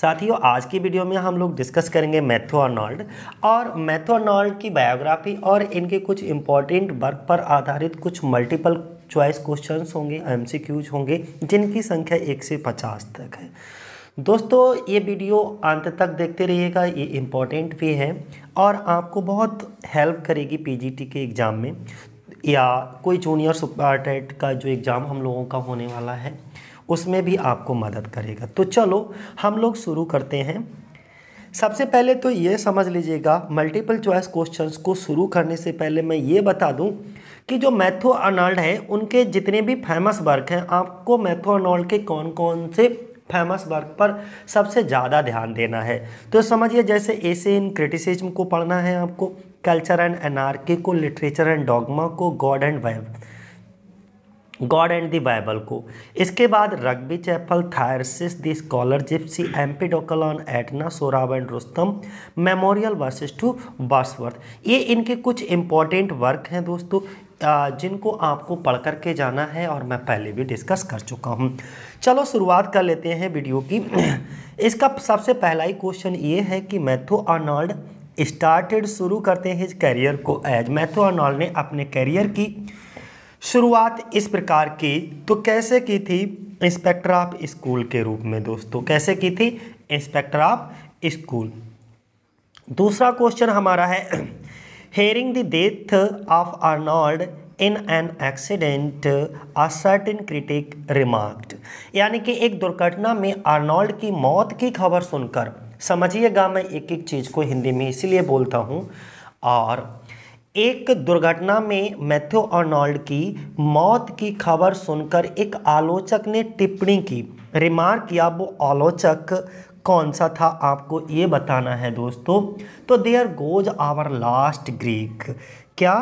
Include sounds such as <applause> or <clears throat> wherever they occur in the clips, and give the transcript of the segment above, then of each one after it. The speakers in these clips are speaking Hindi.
साथियों आज की वीडियो में हम लोग डिस्कस करेंगे मैथ्यू अर्नॉल्ड और मैथ्यू अर्नॉल्ड की बायोग्राफी और इनके कुछ इंपॉर्टेंट वर्क पर आधारित कुछ मल्टीपल चॉइस क्वेश्चंस होंगे एमसीक्यूज होंगे जिनकी संख्या एक से पचास तक है दोस्तों ये वीडियो अंत तक देखते रहिएगा ये इम्पॉर्टेंट भी है और आपको बहुत हेल्प करेगी पीजीटी के एग्ज़ाम में या कोई जूनियर टेट का जो एग्ज़ाम हम लोगों का होने वाला है उसमें भी आपको मदद करेगा तो चलो हम लोग शुरू करते हैं सबसे पहले तो ये समझ लीजिएगा मल्टीपल चॉइस क्वेश्चंस को शुरू करने से पहले मैं ये बता दूं कि जो मैथो अर्नल्ड है उनके जितने भी फेमस वर्क हैं आपको मैथो अर्नल्ड के कौन कौन से फेमस वर्क पर सबसे ज़्यादा ध्यान देना है तो समझिए जैसे ऐसे इन क्रिटिसिज्म को पढ़ना है आपको कल्चर एंड एनार्की को लिटरेचर एंड डॉगमा को God and web God and the Bible को इसके बाद Rugby Chapel Thyrsis the Scholar Gipsy Empedocles on Etna Sohrab and Rustum memorial verses to Wordsworth ये इनके कुछ इंपॉर्टेंट वर्क हैं दोस्तों जिनको आपको पढ़ कर के जाना है और मैं पहले भी डिस्कस कर चुका हूँ चलो शुरुआत कर लेते हैं वीडियो की इसका सबसे पहला ही क्वेश्चन ये है कि मैथो आर्नॉल्ड स्टार्टेड शुरू करते हैं इस करियर को एज मैथो आर्नॉल्ड ने अपने करियर की शुरुआत इस प्रकार की तो कैसे की थी इंस्पेक्टर ऑफ स्कूल के रूप में दोस्तों कैसे की थी इंस्पेक्टर ऑफ स्कूल दूसरा क्वेश्चन हमारा है hearing the death of Arnold in an accident a certain critic remarked यानी कि एक दुर्घटना में आर्नॉल्ड की मौत की खबर सुनकर समझिएगा मैं एक एक चीज़ को हिंदी में इसलिए बोलता हूँ और एक दुर्घटना में मैथ्यू अर्नॉल्ड की मौत की खबर सुनकर एक आलोचक ने टिप्पणी की रिमार्क किया वो आलोचक कौन सा था आपको ये बताना है दोस्तों तो there goes our last Greek क्या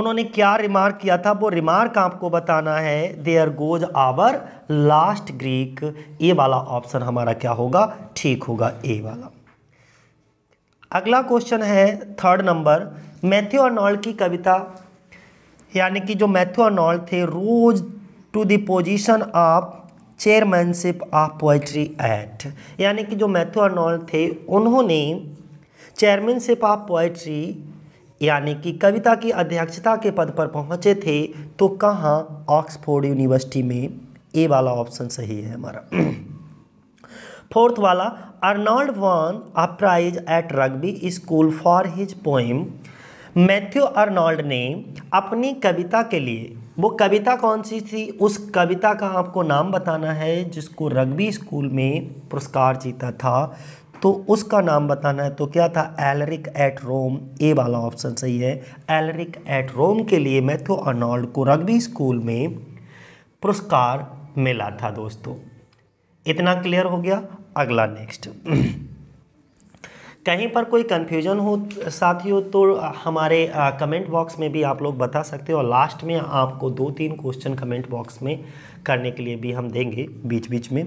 उन्होंने क्या रिमार्क किया था वो रिमार्क आपको बताना है there goes our last Greek ये वाला ऑप्शन हमारा क्या होगा ठीक होगा ए वाला अगला क्वेश्चन है थर्ड नंबर मैथ्यू अर्नॉल्ड की कविता यानी कि जो मैथ्यू अर्नॉल्ड थे rose to the position of chairmanship of poetry act यानी कि जो मैथ्यू अर्नॉल्ड थे उन्होंने चेयरमैनशिप ऑफ पोइट्री यानी कि कविता की अध्यक्षता के पद पर पहुंचे थे तो कहाँ ऑक्सफोर्ड यूनिवर्सिटी में ए वाला ऑप्शन सही है हमारा <clears throat> फोर्थ वाला Arnold won a prize at Rugby school for his poem Matthew Arnold ने अपनी कविता के लिए वो कविता कौन सी थी उस कविता का आपको नाम बताना है जिसको रग्बी स्कूल में पुरस्कार जीता था तो उसका नाम बताना है तो क्या था एलरिक एट रोम ए वाला ऑप्शन सही है एलरिक एट रोम के लिए मैथ्यू अर्नॉल्ड को रग्बी स्कूल में पुरस्कार मिला था दोस्तों इतना क्लियर हो गया अगला नेक्स्ट कहीं पर कोई कन्फ्यूजन हो साथियों तो हमारे आ, कमेंट बॉक्स में भी आप लोग बता सकते हो और लास्ट में आपको दो तीन क्वेश्चन कमेंट बॉक्स में करने के लिए भी हम देंगे बीच बीच में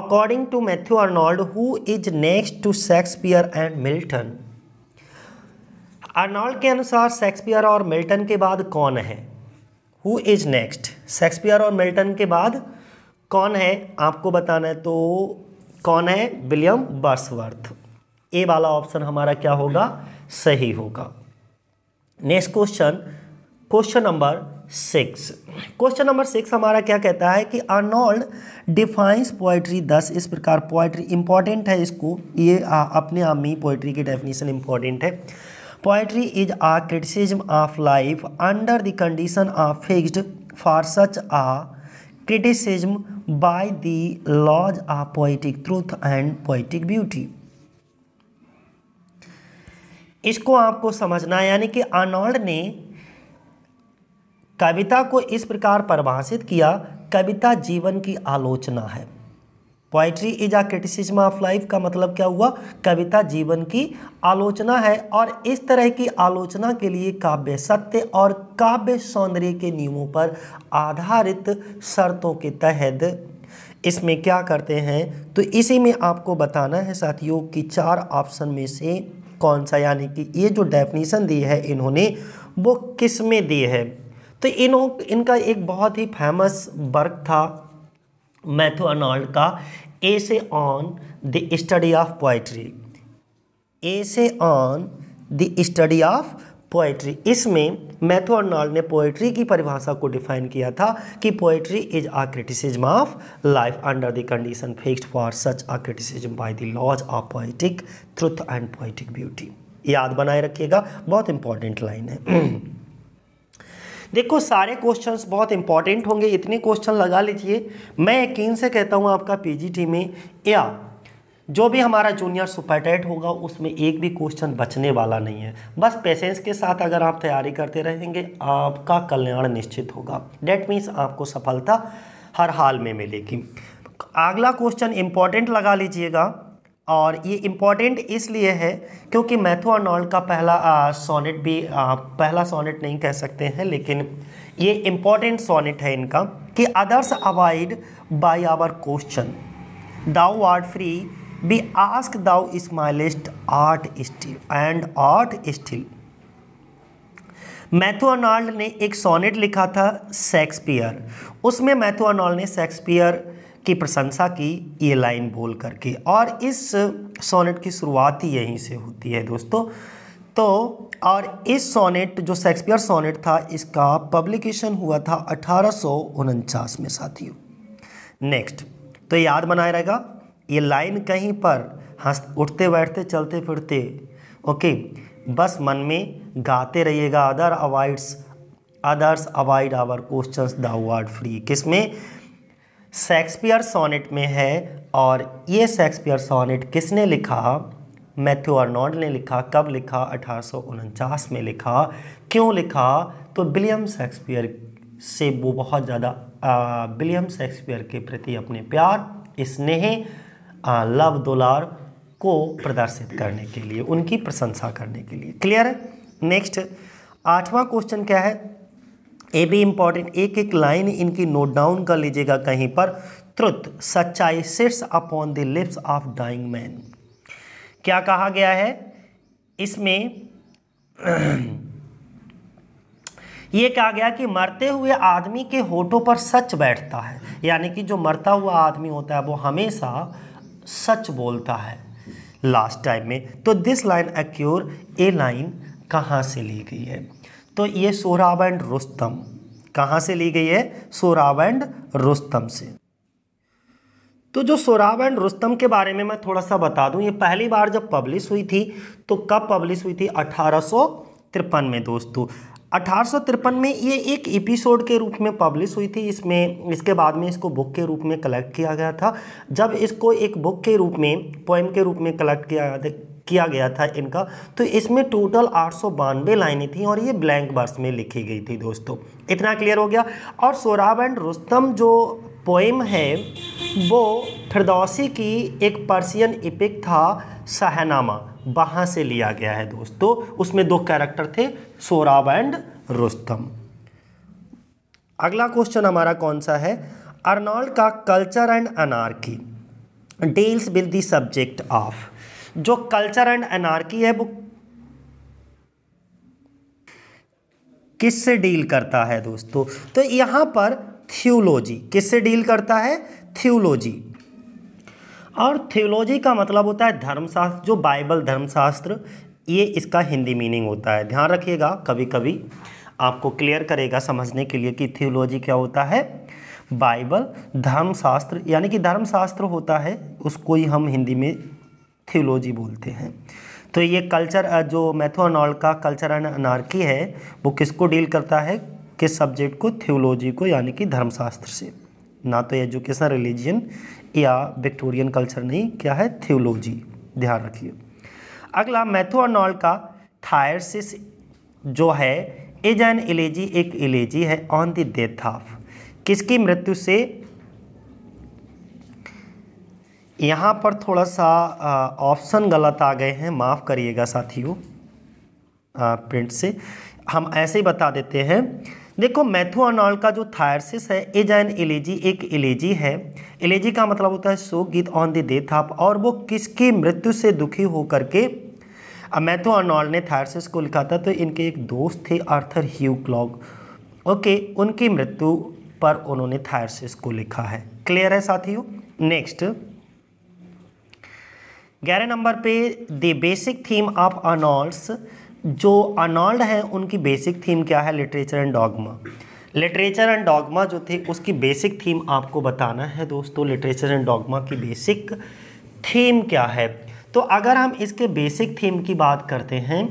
according to Matthew Arnold who is next to Shakespeare and Milton Arnold के अनुसार शेक्सपियर और मिल्टन के बाद कौन है हु इज नेक्स्ट शेक्सपियर और मिल्टन के बाद कौन है आपको बताना है तो कौन है विलियम बर्सवर्थ ए वाला ऑप्शन हमारा क्या होगा सही होगा next question question number six question number six हमारा क्या कहता है कि अर्नोल्ड डिफाइंस पोएट्री दस इस प्रकार पोएट्री इंपॉर्टेंट है इसको ये आ, अपने आप में पोइट्री की डेफिनेशन इंपॉर्टेंट है poetry is a criticism of life under the condition of fixed for such a criticism by the laws of poetic truth and poetic beauty इसको आपको समझना है यानी कि आर्नोल्ड ने कविता को इस प्रकार परिभाषित किया कविता जीवन की आलोचना है poetry is a criticism of life का मतलब क्या हुआ कविता जीवन की आलोचना है और इस तरह की आलोचना के लिए काव्य सत्य और काव्य सौंदर्य के नियमों पर आधारित शर्तों के तहत इसमें क्या करते हैं तो इसी में आपको बताना है साथियों कि चार ऑप्शन में से कौन सा यानी कि ये जो डेफिनेशन दी है इन्होंने वो किस में दी है तो इनों इनका एक बहुत ही फेमस वर्क था मैथो अर्नॉल्ड का essay on the of of essay on the study of poetry इसमें मैथो अर्नाल्ड ने पोइट्री की परिभाषा को डिफाइन किया था कि poetry is a criticism of life under the condition fixed for such a criticism by the laws of poetic truth and poetic beauty याद बनाए रखिएगा बहुत इंपॉर्टेंट लाइन है <clears throat> देखो सारे क्वेश्चंस बहुत इंपॉर्टेंट होंगे इतने क्वेश्चन लगा लीजिए मैं यकीन से कहता हूँ आपका पीजीटी में या जो भी हमारा जूनियर सुपरटेट होगा उसमें एक भी क्वेश्चन बचने वाला नहीं है बस पेशेंस के साथ अगर आप तैयारी करते रहेंगे आपका कल्याण निश्चित होगा डेट मीन्स आपको सफलता हर हाल में मिलेगी अगला क्वेश्चन इंपॉर्टेंट लगा लीजिएगा और ये इम्पॉर्टेंट इसलिए है क्योंकि मैथो अर्नॉल्ड का पहला सोनेट भी आ, पहला सोनेट नहीं कह सकते हैं लेकिन ये इम्पॉर्टेंट सोनेट है इनका कि others avoid by our question thou art free be ask thou smilest art still and art still Matthew Arnold ने एक सोनेट लिखा था शेक्सपियर उसमें मैथो अर्नॉल्ड ने शेक्सपियर की प्रशंसा की ये लाइन बोल करके और इस सोनेट की शुरुआत ही यहीं से होती है दोस्तों तो और इस सोनेट जो शेक्सपियर सोनेट था इसका पब्लिकेशन हुआ था अठारह में साथियों नेक्स्ट तो याद बनाए रहेगा ये लाइन कहीं पर हंस उठते बैठते चलते फिरते ओके बस मन में गाते रहिएगा other avoids others avoid our questions the award free किस में शेक्सपियर सोनेट में है और ये शेक्सपियर सोनेट किसने लिखा मैथ्यू अर्नॉल्ड ने लिखा कब लिखा अठारह में लिखा क्यों लिखा तो विलियम शेक्सपियर से वो बहुत ज़्यादा विलियम शेक्सपियर के प्रति अपने प्यार स्नेह लव दुलार को प्रदर्शित करने के लिए उनकी प्रशंसा करने के लिए क्लियर है नेक्स्ट आठवां क्वेश्चन क्या है ये भी इंपॉर्टेंट एक एक लाइन इनकी नोट डाउन कर लीजिएगा कहीं पर त्रुत सच्चाई sits upon the lips of dying man क्या कहा गया है इसमें <clears throat> ये कहा गया कि मरते हुए आदमी के होठों पर सच बैठता है यानी कि जो मरता हुआ आदमी होता है वो हमेशा सच बोलता है लास्ट टाइम में तो this line occur a line कहाँ से ली गई है तो ये सोराब एंड रोस्तम कहाँ से ली गई है सोराब एंड रोस्तम से तो जो सोराब एंड रुस्तम के बारे में मैं थोड़ा सा बता दूं ये पहली बार जब पब्लिश हुई थी तो कब पब्लिश हुई थी अठारह में दोस्तों अठारह में ये एक एपिसोड के रूप में पब्लिश हुई थी इसमें इसके बाद में इसको बुक के रूप में कलेक्ट किया गया था जब इसको एक बुक के रूप में पोएम के रूप में कलेक्ट किया गया किया गया था इनका तो इसमें टोटल आठ सौ बानवे लाइनें थी और ये ब्लैंक बर्स में लिखी गई थी दोस्तों इतना क्लियर हो गया और सोराब एंड रुस्तम जो पोइम है वो फिरदौसी की एक पर्सियन इपिक था सहनामा वहाँ से लिया गया है दोस्तों उसमें दो कैरेक्टर थे सोराब एंड रुस्तम अगला क्वेश्चन हमारा कौन सा है अर्नॉल्ड का culture and anarchy deals with the subject of जो कल्चर एंड एनार्की है वो किससे डील करता है दोस्तों तो यहाँ पर थियोलॉजी किससे डील करता है थियोलॉजी और थियोलॉजी का मतलब होता है धर्मशास्त्र जो बाइबल धर्मशास्त्र ये इसका हिंदी मीनिंग होता है ध्यान रखिएगा कभी कभी आपको क्लियर करेगा समझने के लिए कि थियोलॉजी क्या होता है बाइबल धर्मशास्त्र यानी कि धर्मशास्त्र होता है उसको ही हम हिंदी में थियोलॉजी बोलते हैं तो ये कल्चर जो मैथोनॉल का कल्चर एंड अनार्की है वो किसको डील करता है किस सब्जेक्ट को थियोलॉजी को यानी कि धर्मशास्त्र से ना तो एजुकेशन रिलीजियन या विक्टोरियन कल्चर नहीं क्या है थियोलॉजी ध्यान रखिए अगला मैथोनॉल का थायरसिस जो है एज एन एलेजी एक एलेजी है ऑन द डेथ ऑफ किसकी मृत्यु से यहाँ पर थोड़ा सा ऑप्शन गलत आ गए हैं माफ़ करिएगा साथियों प्रिंट से हम ऐसे ही बता देते हैं देखो मैथुआनॉल का जो थायरसिस है एज एन एलेजी एक एलेजी है एलेजी का मतलब होता है शोक गीत ऑन द डेथ ऑफ और वो किसकी मृत्यु से दुखी होकर के मैथुआनॉल ने थायरसिस को लिखा था तो इनके एक दोस्त थे आर्थर ह्यू क्लॉग ओके उनकी मृत्यु पर उन्होंने थायरसिस को लिखा है क्लियर है साथियों नेक्स्ट ग्यारह नंबर पे the basic theme of Arnold's जो अनॉल्ड हैं उनकी बेसिक थीम क्या है literature and dogma literature and dogma जो थी उसकी बेसिक थीम आपको बताना है दोस्तों लिटरेचर एंड डॉगमा की बेसिक थीम क्या है तो अगर हम इसके बेसिक थीम की बात करते हैं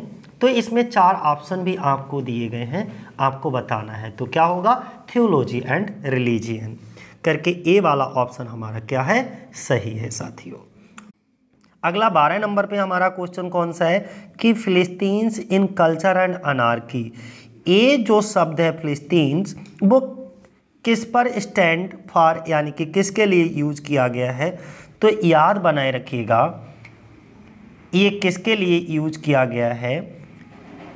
तो इसमें चार ऑप्शन भी आपको दिए गए हैं आपको बताना है तो क्या होगा थियोलॉजी एंड रिलीजियन करके ए वाला ऑप्शन हमारा क्या है सही है साथियों अगला बारह नंबर पे हमारा क्वेश्चन कौन सा है कि फिलिस्तीन्स इन कल्चर एंड अनारकी ये जो शब्द है फिलिस्तीन्स वो किस पर स्टैंड फॉर यानी कि किसके लिए यूज किया गया है तो याद बनाए रखिएगा ये किसके लिए यूज किया गया है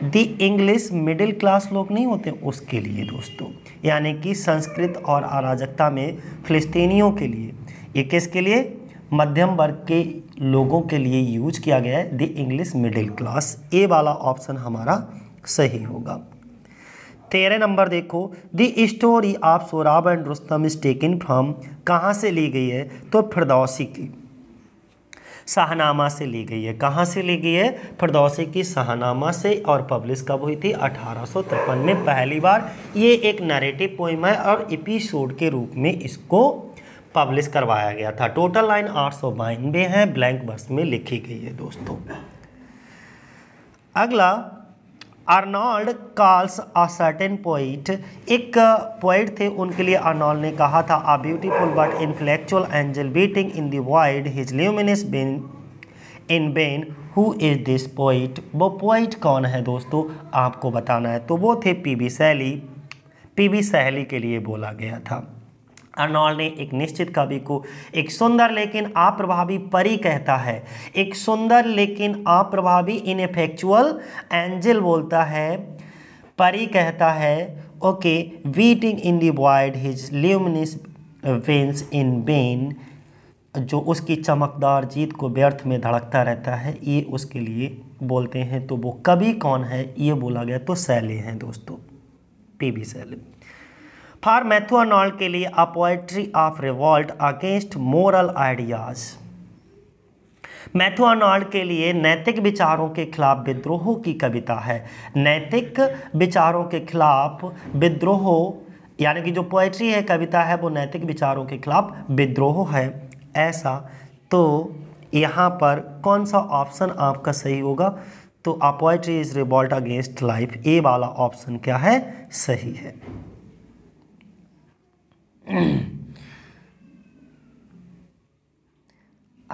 द इंग्लिश मिडिल क्लास लोग नहीं होते उसके लिए दोस्तों यानी कि संस्कृत और अराजकता में फिलिस्तीनियों के लिए ये किसके लिए मध्यम वर्ग के लोगों के लिए यूज किया गया है the English middle class A वाला ऑप्शन हमारा सही होगा तेरह नंबर देखो the story of Sohrab and Rustam is taken from कहाँ से ली गई है तो फिरदौसी की शाहनामा से ली गई है कहाँ से ली गई है फिरदौसी की शाहनामा से और पब्लिश कब हुई थी अठारह में पहली बार ये एक नरेटिव पोइम है और एपिसोड के रूप में इसको पब्लिश करवाया गया था टोटल लाइन आठ सौ बानवे है ब्लैंक वर्ष में लिखी गई है दोस्तों अगला Arnold calls a certain poet एक पोइट थे उनके लिए अर्नॉल्ड ने कहा था a beautiful but intellectual angel beating in the void his luminous बिन in vain who is this poet वो पोइट कौन है दोस्तों आपको बताना है तो वो थे P B Shelley P B Shelley के लिए बोला गया था अर्नॉल्ड ने एक निश्चित कवि को एक सुंदर लेकिन अप्रभावी परी कहता है एक सुंदर लेकिन अप्रभावी एफेक्चुअल एंजल बोलता है परी कहता है okay beating in the void his luminous wings in vain जो उसकी चमकदार जीत को व्यर्थ में धड़कता रहता है ये उसके लिए बोलते हैं तो वो कवि कौन है ये बोला गया तो सैले हैं दोस्तों पी बी सैले फार्मेथुआनॉल के लिए a poetry of revolt against moral ideas Matthew Arnold के लिए नैतिक विचारों के खिलाफ विद्रोह की कविता है नैतिक विचारों के खिलाफ विद्रोह यानी कि जो पोएट्री है कविता है वो नैतिक विचारों के खिलाफ विद्रोह है ऐसा तो यहाँ पर कौन सा ऑप्शन आपका सही होगा तो a poetry is revolt against life A वाला ऑप्शन क्या है सही है <clears throat>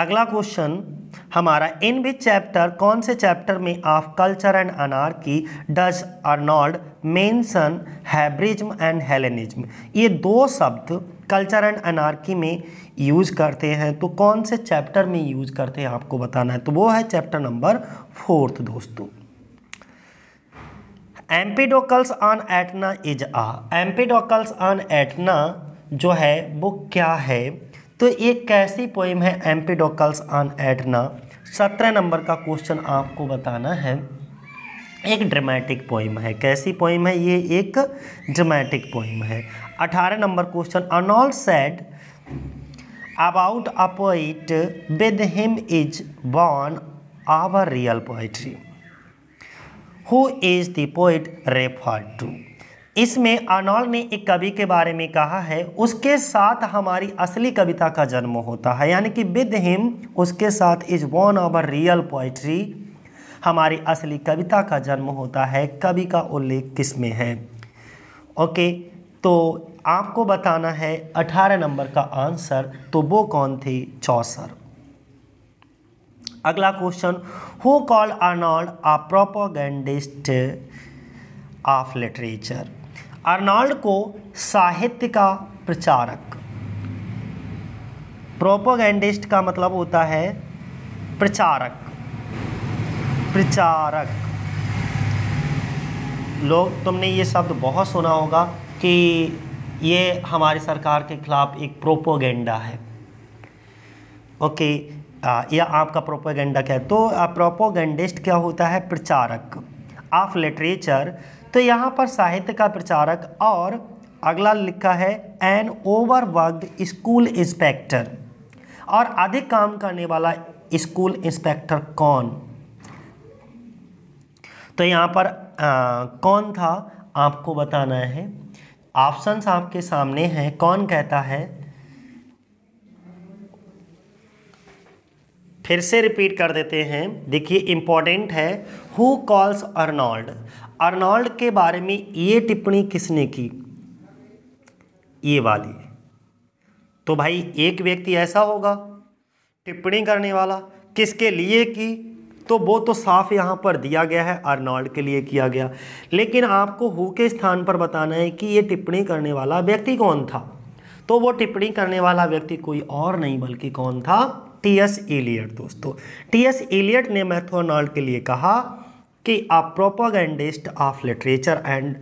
अगला क्वेश्चन हमारा इन विच चैप्टर कौन से चैप्टर में of culture and anarchy does Arnold mention Hebraism and Hellenism ये दो शब्द कल्चर एंड अनार्की में यूज़ करते हैं तो कौन से चैप्टर में यूज़ करते हैं आपको बताना है तो वो है चैप्टर नंबर फोर्थ दोस्तों Empedocles on Etna is a Empedocles on Etna जो है वो क्या है तो ये कैसी पोइम है एम्पीडोकल्स ऑन एटना सत्रह नंबर का क्वेश्चन आपको बताना है एक ड्रामेटिक पोइम है कैसी पोइम है ये एक ड्रामेटिक पोइम है अठारह number question Arnold said about a poet with him is born our real poetry who is the poet refer to इसमें आर्नॉल्ड ने एक कवि के बारे में कहा है उसके साथ हमारी असली कविता का जन्म होता है यानी कि विद हिम उसके साथ is one our real poetry हमारी असली कविता का जन्म होता है कवि का उल्लेख किस में है ओके तो आपको बताना है 18 नंबर का आंसर तो वो कौन थे चौसर अगला question who called Arnold a propagandist of literature Arnold को साहित्य का प्रचारक प्रोपोगेंडिस्ट का मतलब होता है प्रचारक प्रचारक लोग तुमने ये शब्द बहुत सुना होगा कि ये हमारी सरकार के खिलाफ एक प्रोपोगेंडा है ओके या आपका प्रोपोगेंडा क्या है तो प्रोपोगेंडिस्ट क्या होता है प्रचारक ऑफ लिटरेचर तो यहाँ पर साहित्य का प्रचारक और अगला लिखा है एन वर्ग स्कूल इंस्पेक्टर और अधिक काम करने वाला स्कूल इंस्पेक्टर कौन तो यहाँ पर आ, कौन था आपको बताना है ऑप्शंस आपके सामने हैं कौन कहता है फिर से रिपीट कर देते हैं देखिए इम्पॉर्टेंट है हु कॉल्स अर्नॉल्ड अर्नॉल्ड के बारे में ये टिप्पणी किसने की ये वाली तो भाई एक व्यक्ति ऐसा होगा टिप्पणी करने वाला किसके लिए की तो वो तो साफ यहाँ पर दिया गया है अर्नॉल्ड के लिए किया गया लेकिन आपको हु के स्थान पर बताना है कि ये टिप्पणी करने वाला व्यक्ति कौन था तो वो टिप्पणी करने वाला व्यक्ति कोई और नहीं बल्कि कौन था टी एस एलियट दोस्तों टी एस एलियट ने मैथोनॉल्ड के लिए कहा कि propagandist of literature and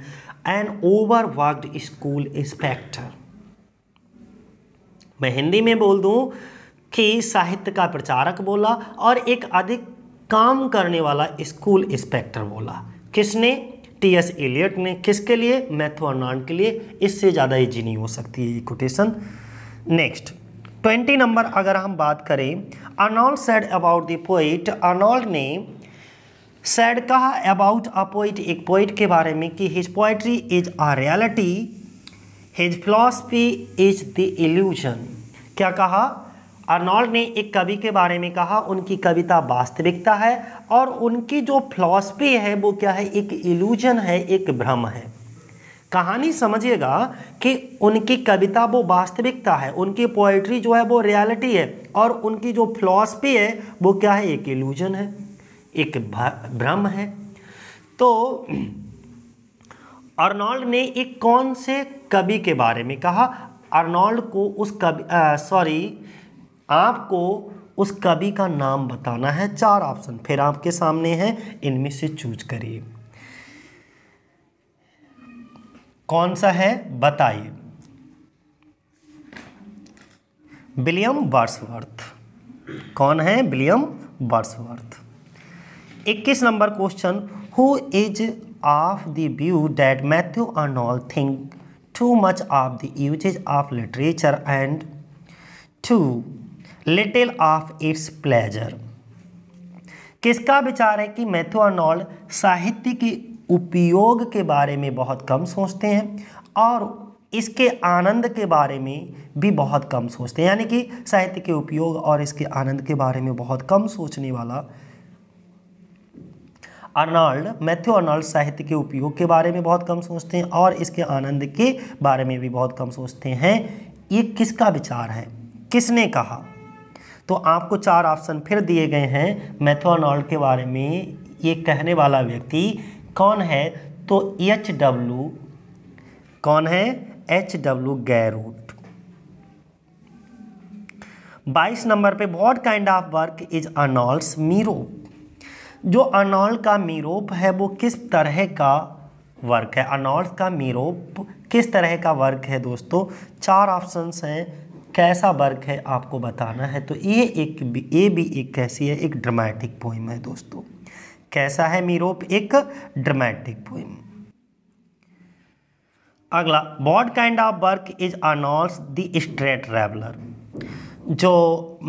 an over worked school inspector मैं हिंदी में बोल दूं कि साहित्य का प्रचारक बोला और एक अधिक काम करने वाला स्कूल इंस्पेक्टर बोला किसने टी एस एलियट ने किसके लिए मैथवर्नान के लिए इससे ज़्यादा इजी नहीं हो सकती है ये कोटेशन नेक्स्ट ट्वेंटी नंबर अगर हम बात करें Arnold said about the poet Arnold ने सैड कहा अबाउट अ पोइट एक पोइट के बारे में कि his poetry is a reality his philosophy is the illusion क्या कहा अर्नॉल्ड ने एक कवि के बारे में कहा उनकी कविता वास्तविकता है और उनकी जो फिलॉसफी है वो क्या है एक इल्यूजन है एक भ्रम है कहानी समझिएगा कि उनकी कविता वो वास्तविकता है उनकी पोइट्री जो है वो रियलिटी है और उनकी जो फिलोसफी है वो क्या है एक इल्यूजन है एक भ्रम है तो अर्नोल्ड ने एक कौन से कवि के बारे में कहा अर्नोल्ड को उस कवि सॉरी आपको उस कवि का नाम बताना है चार ऑप्शन फिर आपके सामने हैं इनमें से चूज करिए कौन सा है बताइए विलियम बर्सवर्थ कौन है विलियम बर्सवर्थ इक्कीस number question who is of the view that Matthew Arnold think too much of the uses of literature and too little of its pleasure किसका विचार है कि मैथ्यू अर्नॉल्ड साहित्य के उपयोग के बारे में बहुत कम सोचते हैं और इसके आनंद के बारे में भी बहुत कम सोचते हैं यानी कि साहित्य के उपयोग और इसके आनंद के बारे में बहुत कम सोचने वाला अर्नाल्ड मैथ्यू अर्नाल्ड साहित्य के उपयोग के बारे में बहुत कम सोचते हैं और इसके आनंद के बारे में भी बहुत कम सोचते हैं ये किसका विचार है किसने कहा तो आपको चार ऑप्शन फिर दिए गए हैं मैथ्यू अर्नाल्ड के बारे में ये कहने वाला व्यक्ति कौन है तो एच डब्ल्यू कौन है एच डब्ल्यू गैरूट बाईस नंबर पे what kind of work is Arnold's Merope जो अनॉल का मीरोप है वो किस तरह का वर्क है अनॉल का मीरोप किस तरह का वर्क है दोस्तों चार ऑप्शंस हैं कैसा वर्क है आपको बताना है तो ये एक ये भी एक कैसी है एक ड्रामेटिक पोइम है दोस्तों कैसा है मीरोप एक ड्रामेटिक पोइम अगला what kind of work is Arnold's the strayed traveller जो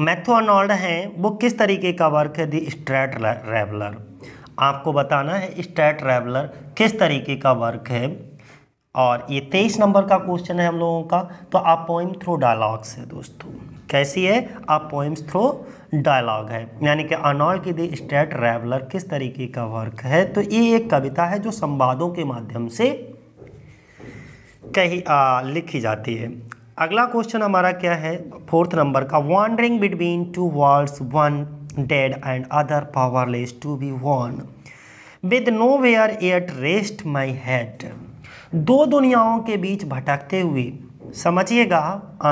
मैथोनॉल्ड हैं वो किस तरीके का वर्क है दी स्ट्रेट रेवलर आपको बताना है स्ट्रेट रेवलर किस तरीके का वर्क है और ये तेईस नंबर का क्वेश्चन है हम लोगों का तो आप पोइम थ्रू डायलॉग्स है दोस्तों कैसी है आप पोइम्स थ्रू डायलॉग है यानी कि अनॉल की दी स्ट्रेट रेवलर किस तरीके का वर्क है तो ये एक कविता है जो संवादों के माध्यम से कही आ, लिखी जाती है अगला क्वेश्चन हमारा क्या है फोर्थ नंबर का wandering between two world one dead and other powerless to be वॉन with nowhere at rest my head दो दुनियाओं के बीच भटकते हुए समझिएगा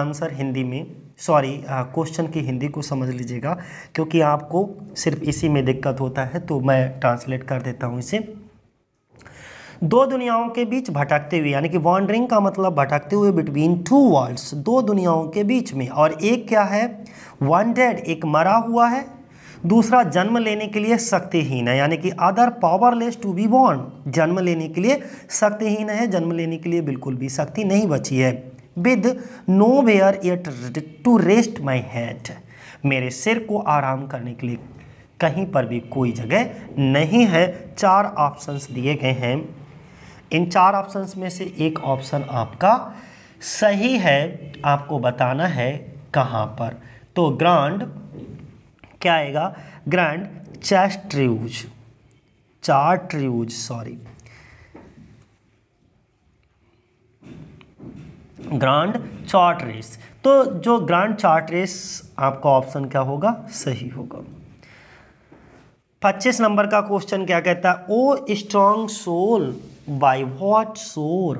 आंसर हिंदी में सॉरी क्वेश्चन की हिंदी को समझ लीजिएगा क्योंकि आपको सिर्फ इसी में दिक्कत होता है तो मैं ट्रांसलेट कर देता हूँ इसे दो दुनियाओं के बीच भटकते हुए यानी कि वॉन्डरिंग का मतलब भटकते हुए बिटवीन टू वर्ल्ड्स दो दुनियाओं के बीच में और एक क्या है वॉन्टेड एक मरा हुआ है दूसरा जन्म लेने के लिए शक्तिहीन है यानी कि other powerless to be born जन्म लेने के लिए शक्तिहीन है जन्म लेने के लिए बिल्कुल भी शक्ति नहीं बची है with nowhere yet to rest my head मेरे सिर को आराम करने के लिए कहीं पर भी कोई जगह नहीं है चार ऑप्शंस दिए गए हैं इन चार ऑप्शंस में से एक ऑप्शन आपका सही है आपको बताना है कहाँ पर तो ग्रांड क्या आएगा चेस्ट चैस्ट्रियूज चार ट्रिवज सॉरी ग्रांड चार्ट रेस तो जो ग्रांड चार्ट रेस आपका ऑप्शन क्या होगा सही होगा 25 नंबर का क्वेश्चन क्या कहता है O strong soul by what shore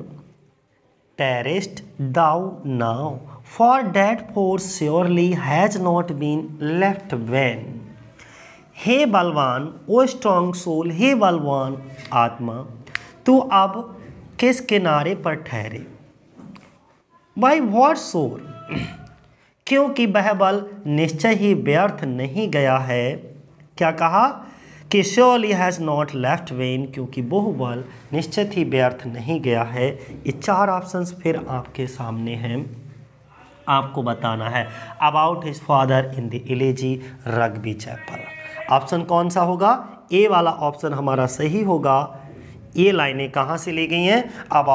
tarriest thou now for that force surely has not been left vain हे बलवान ओ स्ट्रॉन्ग सोल हे बलवान आत्मा तू अब किस किनारे पर ठहरे बाई वॉट सोर क्योंकि वह बल निश्चय ही व्यर्थ नहीं गया है क्या कहा केशवली हैज़ नॉट लेफ्ट वेन क्योंकि बहुबल निश्चित ही व्यर्थ नहीं गया है ये चार ऑप्शन फिर आपके सामने हैं आपको बताना है about his father in the elegy Rugby chapel option कौन सा होगा ए वाला ऑप्शन हमारा सही होगा ये लाइनें कहाँ से ली गई हैं अब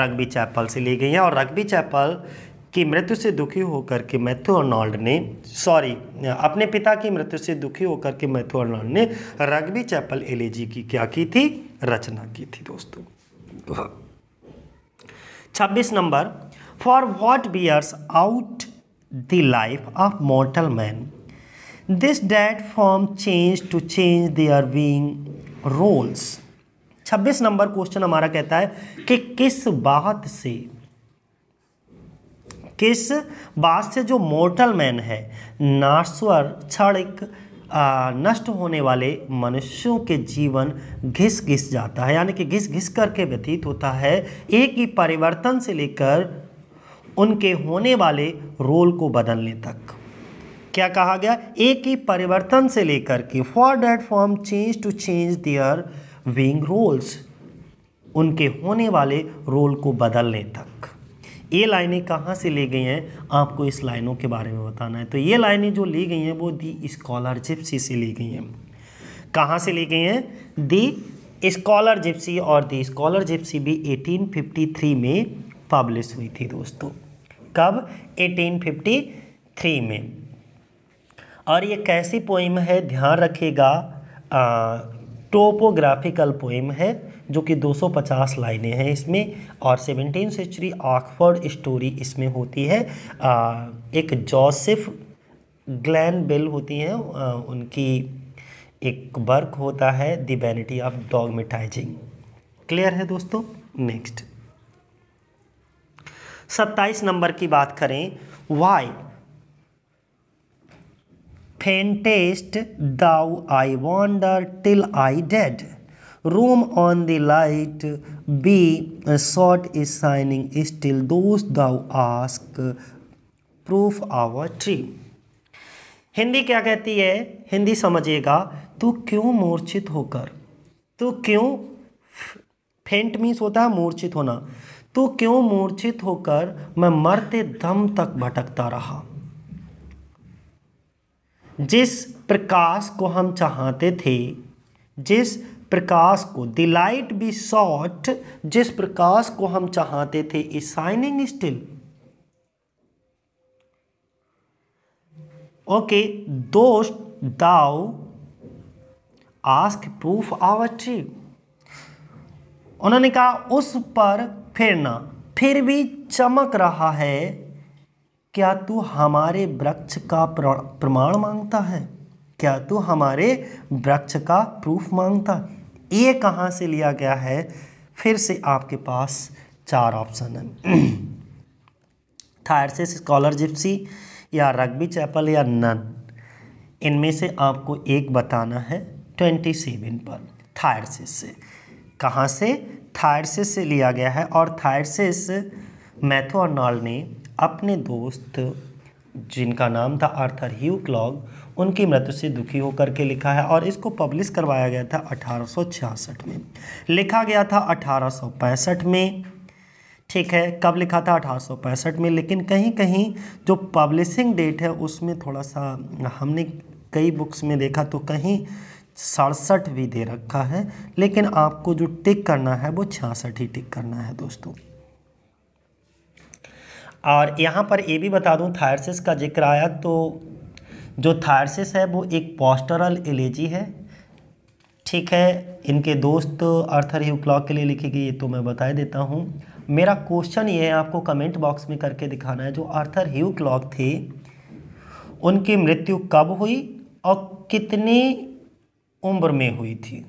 रग्बी चैपल से ली गई हैं और रग्बी चैपल की मृत्यु से दुखी होकर के मैथ्यू अर्नॉल्ड ने सॉरी अपने पिता की मृत्यु से दुखी होकर के मैथ्यू अर्नॉल्ड ने रग्बी चैपल एलेजी की क्या की थी रचना की थी दोस्तों छब्बीस नंबर for what bears out the life of mortal man this that form change to change their being rolls छब्बीस नंबर क्वेश्चन हमारा कहता है कि किस बात से किस बात से जो मोर्टल मैन है नाश्वर क्षणिक नष्ट होने वाले मनुष्यों के जीवन घिस घिस जाता है यानी कि घिस घिस करके व्यतीत होता है एक ही परिवर्तन से लेकर उनके होने वाले रोल को बदलने तक क्या कहा गया एक ही परिवर्तन से लेकर के for that form change to change their being rolls उनके होने वाले रोल को बदलने तक ये लाइनें कहाँ से ली गई हैं आपको इस लाइनों के बारे में बताना है तो ये लाइनें जो ली गई हैं वो दी जिप्सी से ली गई हैं कहाँ से ली गई हैं दी स्कॉलर जिप्सी और दी स्कॉलर जिप्सी भी 1853 में पब्लिश हुई थी दोस्तों कब 1853 में और ये कैसी पोइम है ध्यान रखेगा टोपोग्राफिकल पोइम है जो कि 250 लाइनें हैं इसमें और सेवनटीन सेंचुरी ऑक्सफोर्ड स्टोरी इसमें होती है आ, एक जोसेफ ग्लैन बेल होती हैं उनकी एक वर्क होता है the vanity of dogmatizing clear है दोस्तों नेक्स्ट सत्ताईस नंबर की बात करें why faintest thou I wander till I dead. Room on the light, be a sort is shining still, those thou ask, proof our tree. Hindi क्या कहती है हिंदी समझिएगा तू क्यों मूर्छित होकर तू क्यों फेंट मीन्स होता है मूर्छित होना तो क्यों मूर्छित होकर मैं मरते दम तक भटकता रहा जिस प्रकाश को हम चाहते थे जिस प्रकाश को द लाइट बी सॉट जिस प्रकाश को हम चाहते थे इज शाइनिंग स्टिल ओके दोस्त दाओ आस्क प्रूफ आवर ट्री उन्होंने कहा उस पर फिरना फिर भी चमक रहा है क्या तू हमारे वृक्ष का प्रमाण मांगता है क्या तू हमारे वृक्ष का प्रूफ मांगता ये कहाँ से लिया गया है फिर से आपके पास चार ऑप्शन हैं <clears throat> थायरसिस स्कॉलर जिप्सी या रग्बी चैपल या नन इनमें से आपको एक बताना है ट्वेंटी सेवन पर थायरसिस से कहाँ से थायरसिस से लिया गया है और थायरसिस मैथो अर्नॉल ने अपने दोस्त जिनका नाम था आर्थर ह्यू क्लॉग उनकी मृत्यु से दुखी होकर के लिखा है और इसको पब्लिश करवाया गया था 1866 में लिखा गया था 1865 में ठीक है कब लिखा था 1865 में लेकिन कहीं कहीं जो पब्लिशिंग डेट है उसमें थोड़ा सा हमने कई बुक्स में देखा तो कहीं सड़सठ भी दे रखा है लेकिन आपको जो टिक करना है वो छियासठ ही टिक करना है दोस्तों और यहाँ पर ये भी बता दूँ थायरसिस का जिक्र आया तो जो थायरसिस है वो एक पोस्टरल एलर्जी है ठीक है इनके दोस्त अर्थर ही क्लॉक के लिए लिखी गई ये तो मैं बता देता हूँ मेरा क्वेश्चन ये है आपको कमेंट बॉक्स में करके दिखाना है जो आर्थर ह्यू क्लॉक थे उनकी मृत्यु कब हुई और कितनी उम्र में हुई थी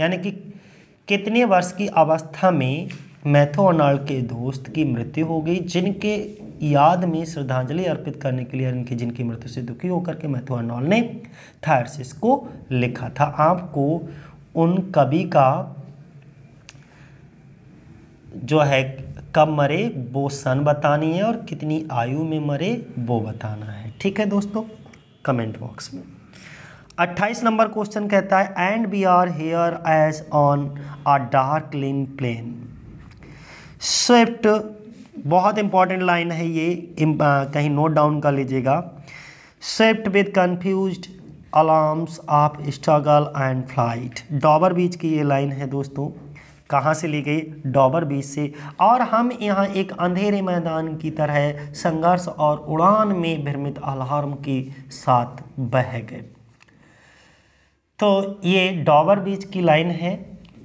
यानी कि कितने वर्ष की अवस्था में मैथोनाल के दोस्त की मृत्यु हो गई जिनके याद में श्रद्धांजलि अर्पित करने के लिए इनकी जिनकी मृत्यु से दुखी होकर के मैथोनाल ने थायरसिस को लिखा था आपको उन कवि का जो है कब मरे वो सन बतानी है और कितनी आयु में मरे वो बताना है ठीक है दोस्तों कमेंट बॉक्स में 28 नंबर क्वेश्चन कहता है and we are here as on a darkling plain swift बहुत इंपॉर्टेंट लाइन है ये कहीं नोट डाउन कर लीजिएगा swift with confused alarms of struggle and flight Dover beach की ये लाइन है दोस्तों कहाँ से ली गई डॉबर बीच से और हम यहाँ एक अंधेरे मैदान की तरह संघर्ष और उड़ान में भ्रमित अलार्म के साथ बह गए तो ये डॉबर बीच की लाइन है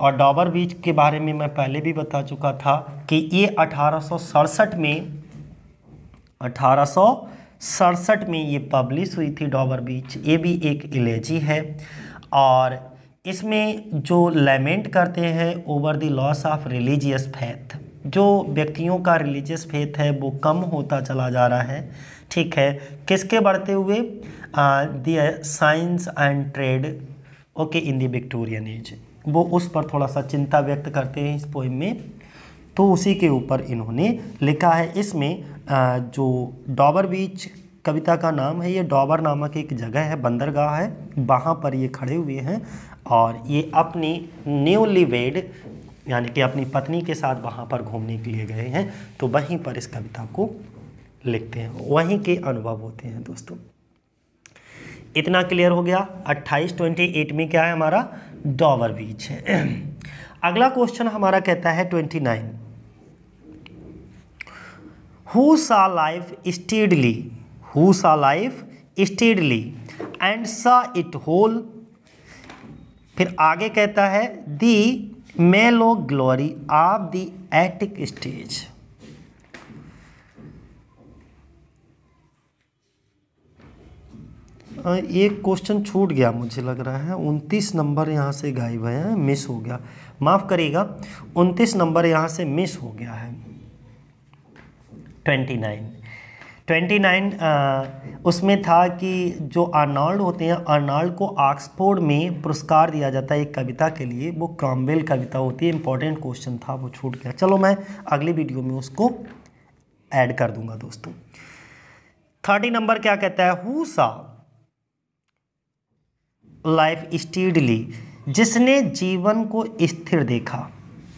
और डॉबर बीच के बारे में मैं पहले भी बता चुका था कि ये अठारह में अठारह में ये पब्लिश हुई थी डॉबर बीच ये भी एक इलेजी है और इसमें जो लेमेंट करते हैं over the loss of religious faith जो व्यक्तियों का रिलीजियस फेथ है वो कम होता चला जा रहा है ठीक है किसके बढ़ते हुए the science and trade okay in the Victorian age वो उस पर थोड़ा सा चिंता व्यक्त करते हैं इस पोइम में तो उसी के ऊपर इन्होंने लिखा है इसमें जो डॉबर बीच कविता का नाम है ये डॉबर नामक एक जगह है बंदरगाह है वहाँ पर ये खड़े हुए हैं और ये अपनी न्यूली वेड यानी कि अपनी पत्नी के साथ वहाँ पर घूमने के लिए गए हैं तो वहीं पर इस कविता को लिखते हैं वहीं के अनुभव होते हैं दोस्तों इतना क्लियर हो गया 28 28 में क्या है हमारा डॉवर बीच है अगला क्वेश्चन हमारा कहता है twenty nine who saw life steadily who saw life steadily and saw it whole फिर आगे कहता है the mellow glory of the Attic stage एक क्वेश्चन छूट गया मुझे लग रहा है उनतीस नंबर यहाँ से गायब है मिस हो गया माफ़ करिएगा उनतीस नंबर यहाँ से मिस हो गया है ट्वेंटी नाइन ट्वेंटी नाइन उसमें था कि जो अर्नाल्ड होते हैं अर्नाल्ड को ऑक्सफोर्ड में पुरस्कार दिया जाता है एक कविता के लिए वो क्रॉम्बेल कविता होती है इंपॉर्टेंट क्वेश्चन था वो छूट गया चलो मैं अगली वीडियो में उसको ऐड कर दूंगा दोस्तों थर्टी नंबर क्या कहता है हु सा लाइफ स्टीडली जिसने जीवन को स्थिर देखा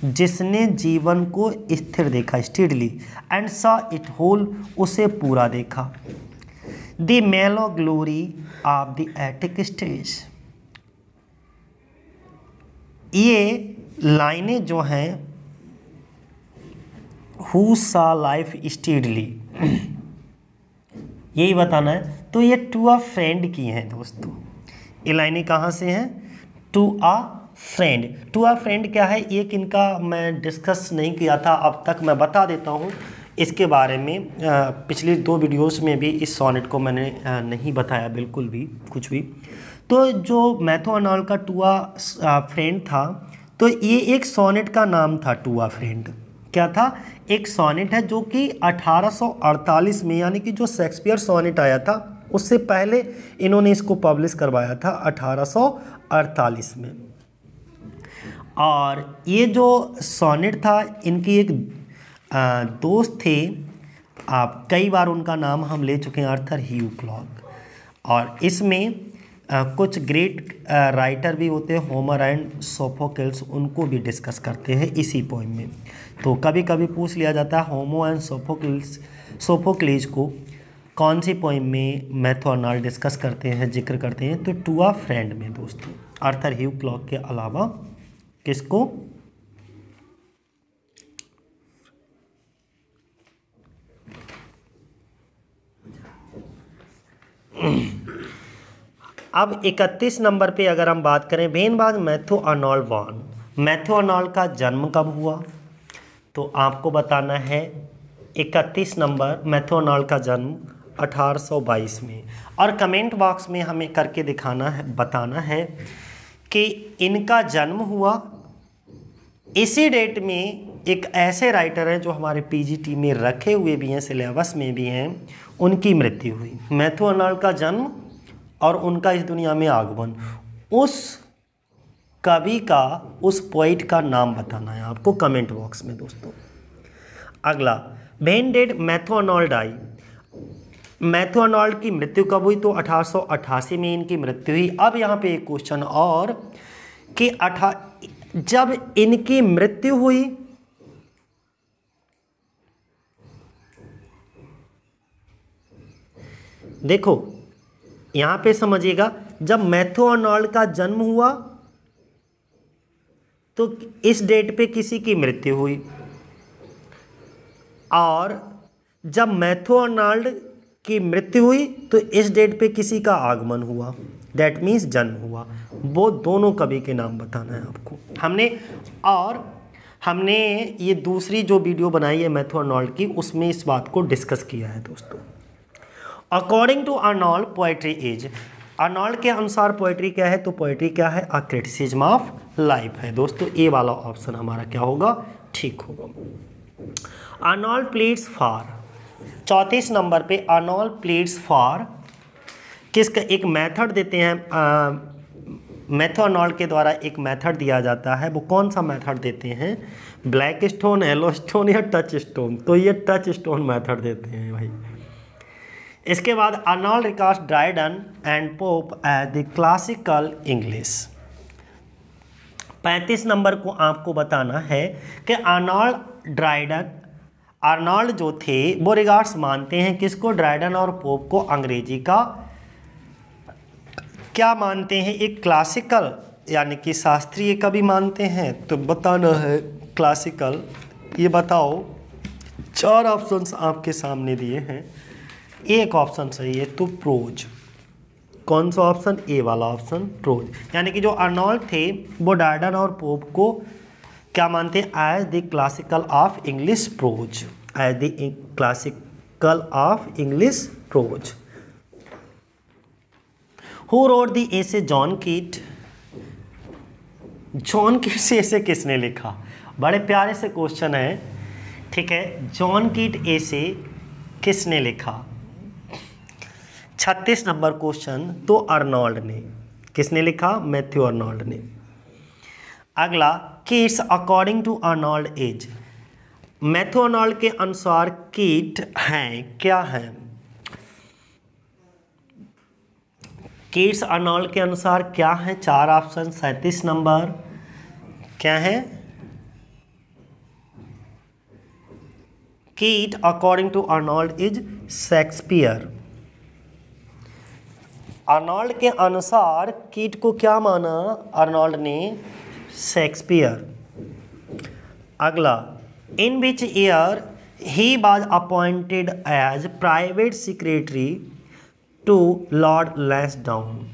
जिसने जीवन को स्थिर देखा steadily and saw it whole उसे पूरा देखा the mellow glory of the Attic stage ये लाइनें जो हैं हु सा लाइफ स्टीडली यही बताना है तो ये टू अ फ्रेंड की हैं दोस्तों ये लाइनें कहाँ से हैं to a friend to a friend क्या है एक इनका मैं डिस्कस नहीं किया था अब तक मैं बता देता हूँ इसके बारे में पिछले दो वीडियोस में भी इस सॉनेट को मैंने नहीं बताया बिल्कुल भी कुछ भी तो जो मैथो अनाल का आ फ्रेंड था तो ये एक सोनेट का नाम था आ फ्रेंड क्या था एक सोनेट है जो कि 1848 में यानी कि जो शेक्सपियर सोनेट आया था उससे पहले इन्होंने इसको पब्लिश करवाया था 1848 में और ये जो सोनेट था इनकी एक दोस्त थे आप कई बार उनका नाम हम ले चुके हैं आर्थर ह्यू क्लॉक और इसमें आ, कुछ ग्रेट आ, राइटर भी होते हैं होमर एंड सोफोकल्स उनको भी डिस्कस करते हैं इसी पोइम में तो कभी कभी पूछ लिया जाता है होमो एंड सोफोकल्स सोफोक्लेज को कौन सी पोइम में मैथोनाल तो डिस्कस करते हैं जिक्र करते हैं तो टू आ फ्रेंड में दोस्तों आर्थर ह्यू क्लॉक के अलावा किसको अब 31 नंबर पे अगर हम बात करें बेनबाज मैथो अनॉल वॉन मैथो अनॉल का जन्म कब हुआ तो आपको बताना है 31 नंबर मैथोनॉल का जन्म 1822 में और कमेंट बॉक्स में हमें करके दिखाना है बताना है कि इनका जन्म हुआ इसी डेट में एक ऐसे राइटर हैं जो हमारे पीजीटी में रखे हुए भी हैं सिलेबस में भी हैं उनकी मृत्यु हुई मैथ्यू अनाल का जन्म और उनका इस दुनिया में आगमन उस कवि का उस पोइट का नाम बताना है आपको कमेंट बॉक्स में दोस्तों अगला when did Matthew Arnold die Matthew Arnold की मृत्यु कब हुई तो अठारह में इनकी मृत्यु हुई अब यहाँ पे एक क्वेश्चन और कि अठा जब इनकी मृत्यु हुई देखो यहां पे समझिएगा जब मैथ्यू अर्नॉल्ड का जन्म हुआ तो इस डेट पे किसी की मृत्यु हुई और जब मैथ्यू अर्नॉल्ड की मृत्यु हुई तो इस डेट पे किसी का आगमन हुआ डेट मीन्स जन्म हुआ वो दोनों कवि के नाम बताना है आपको हमने और हमने ये दूसरी जो वीडियो बनाई है मैथ्यू अर्नॉल्ड की उसमें इस बात को डिस्कस किया है दोस्तों according to Arnold poetry is Arnold के अनुसार पोएट्री क्या है तो पोएट्री क्या है अ क्रिटिसिज्म ऑफ लाइफ है दोस्तों ए वाला ऑप्शन हमारा क्या होगा ठीक होगा अर्नॉल्ड प्लेट्स फॉर चौंतीस नंबर पे अनोल प्लीड्स फॉर किसका एक मेथड देते हैं मेथोनॉल के द्वारा एक मेथड दिया जाता है वो कौन सा मेथड देते हैं ब्लैक स्टोन येलो स्टोन या टच स्टोन तो ये टच स्टोन मेथड देते हैं भाई इसके बाद Arnold regard Dryden and Pope as the classical English पैंतीस नंबर को आपको बताना है कि अनॉल ड्राइडन आर्नाल्ड जो थे वो रिगार्ड्स मानते हैं किसको ड्राइडन और पोप को अंग्रेजी का क्या मानते हैं एक क्लासिकल यानी कि शास्त्रीय कवि मानते हैं तो बताना है क्लासिकल ये बताओ चार ऑप्शंस आपके सामने दिए हैं एक ऑप्शन सही है तो प्रोज कौन सा ऑप्शन ए वाला ऑप्शन प्रोज यानी कि जो अर्नॉल्ड थे वो डार्डन और पोप को क्या मानते हैं as the classical of English prose as the classical of English prose. Who wrote the essay John Keat? John Keats से ऐसे किसने लिखा बड़े प्यारे से क्वेश्चन है ठीक है जॉन कीट ऐसे किसने लिखा 36 नंबर क्वेश्चन तो अर्नोल्ड ने किसने लिखा मैथ्यू अर्नोल्ड ने अगला Keats according to Arnold as Matthew Arnold के अनुसार कीट हैं क्या हैं कीट्स अनॉल के अनुसार क्या हैं चार ऑप्शन सैंतीस नंबर क्या है Keats according to Arnold is Shakespeare Arnold के अनुसार कीट को क्या माना अर्नॉल्ड ने शेक्सपियर अगला in which year he was appointed as private secretary to lord Lansdowne